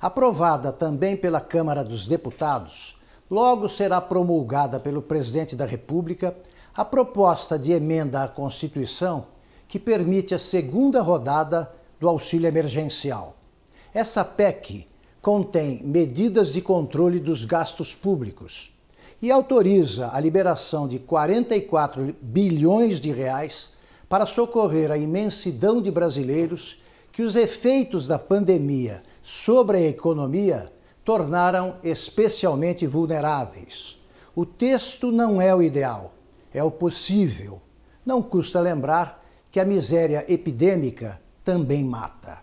aprovada também pela Câmara dos Deputados, logo será promulgada pelo Presidente da República a proposta de emenda à Constituição que permite a segunda rodada do auxílio emergencial. Essa PEC contém medidas de controle dos gastos públicos e autoriza a liberação de 44 bilhões de reais para socorrer a imensidão de brasileiros que os efeitos da pandemia sobre a economia tornaram especialmente vulneráveis. O texto não é o ideal, é o possível. Não custa lembrar que a miséria epidêmica também mata.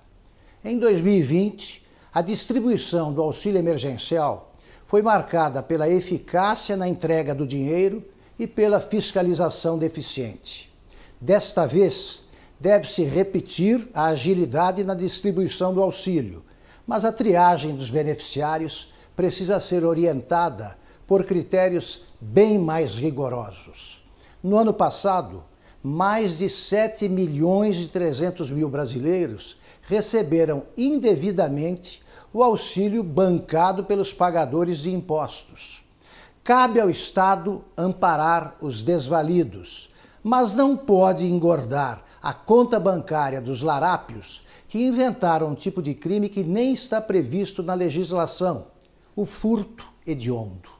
Em 2020, a distribuição do auxílio emergencial foi marcada pela eficácia na entrega do dinheiro e pela fiscalização deficiente. Desta vez, deve-se repetir a agilidade na distribuição do auxílio mas a triagem dos beneficiários precisa ser orientada por critérios bem mais rigorosos. No ano passado, mais de 7 milhões e 300 mil brasileiros receberam indevidamente o auxílio bancado pelos pagadores de impostos. Cabe ao Estado amparar os desvalidos, mas não pode engordar a conta bancária dos larápios que inventaram um tipo de crime que nem está previsto na legislação: o furto hediondo.